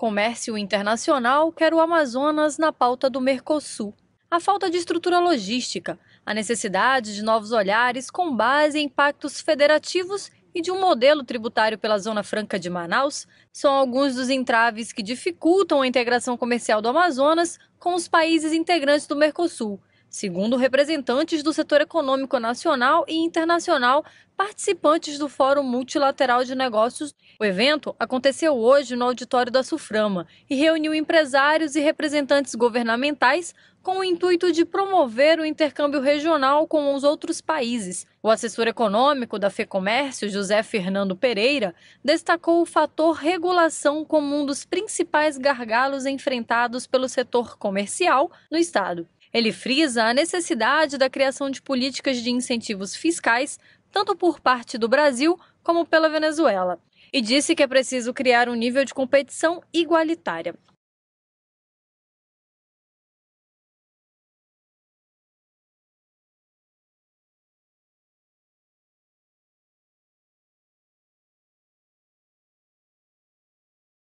Comércio internacional quer o Amazonas na pauta do Mercosul. A falta de estrutura logística, a necessidade de novos olhares com base em pactos federativos e de um modelo tributário pela Zona Franca de Manaus são alguns dos entraves que dificultam a integração comercial do Amazonas com os países integrantes do Mercosul, Segundo representantes do setor econômico nacional e internacional participantes do Fórum Multilateral de Negócios, o evento aconteceu hoje no auditório da Suframa e reuniu empresários e representantes governamentais com o intuito de promover o intercâmbio regional com os outros países. O assessor econômico da FEComércio, José Fernando Pereira, destacou o fator regulação como um dos principais gargalos enfrentados pelo setor comercial no estado. Ele frisa a necessidade da criação de políticas de incentivos fiscais, tanto por parte do Brasil como pela Venezuela, e disse que é preciso criar um nível de competição igualitária.